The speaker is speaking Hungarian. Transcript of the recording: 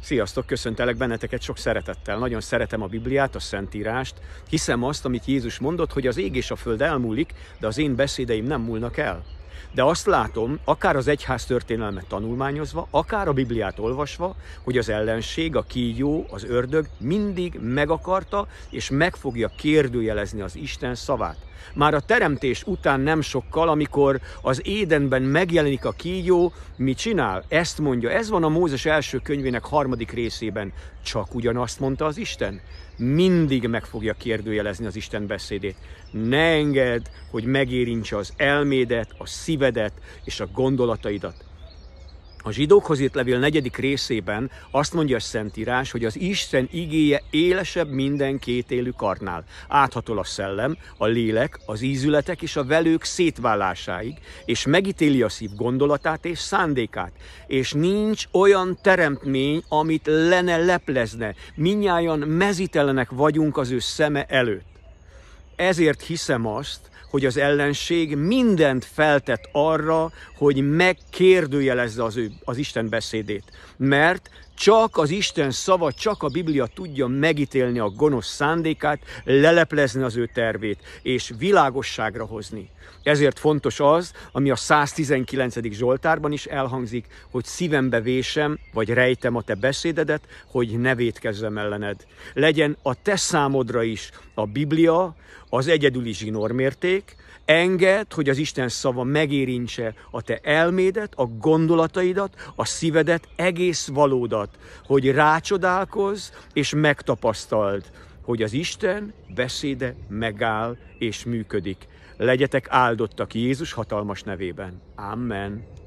Sziasztok, köszöntelek benneteket sok szeretettel. Nagyon szeretem a Bibliát, a Szentírást. Hiszem azt, amit Jézus mondott, hogy az ég és a föld elmúlik, de az én beszédeim nem múlnak el. De azt látom, akár az egyház történelmet tanulmányozva, akár a Bibliát olvasva, hogy az ellenség, a kígyó, az ördög mindig meg akarta és meg fogja kérdőjelezni az Isten szavát. Már a teremtés után nem sokkal, amikor az édenben megjelenik a kígyó, mi csinál? Ezt mondja, ez van a Mózes első könyvének harmadik részében. Csak ugyanazt mondta az Isten mindig meg fogja kérdőjelezni az Isten beszédét. Ne engedd, hogy megérintse az elmédet, a szívedet és a gondolataidat. A zsidókhoz írt levél negyedik részében azt mondja a Szentírás, hogy az Isten igéje élesebb minden élő karnál. Áthatol a szellem, a lélek, az ízületek és a velők szétválásáig, és megítéli a szív gondolatát és szándékát. És nincs olyan teremtmény, amit lene leplezne. Minnyáján mezitelenek vagyunk az ő szeme előtt. Ezért hiszem azt, hogy az ellenség mindent feltett arra, hogy megkérdőjelezze az, ő, az Isten beszédét. Mert csak az Isten szava, csak a Biblia tudja megítélni a gonosz szándékát, leleplezni az ő tervét, és világosságra hozni. Ezért fontos az, ami a 119. Zsoltárban is elhangzik, hogy szívembe vésem, vagy rejtem a te beszédedet, hogy ne védkezzem ellened. Legyen a te számodra is a Biblia, az egyedüli zsinórmérték, enged, hogy az Isten szava megérintse a te elmédet, a gondolataidat, a szívedet, egész valódat feladat, hogy rácsodálkozz és megtapasztald, hogy az Isten beszéde megáll és működik. Legyetek áldottak Jézus hatalmas nevében. Amen.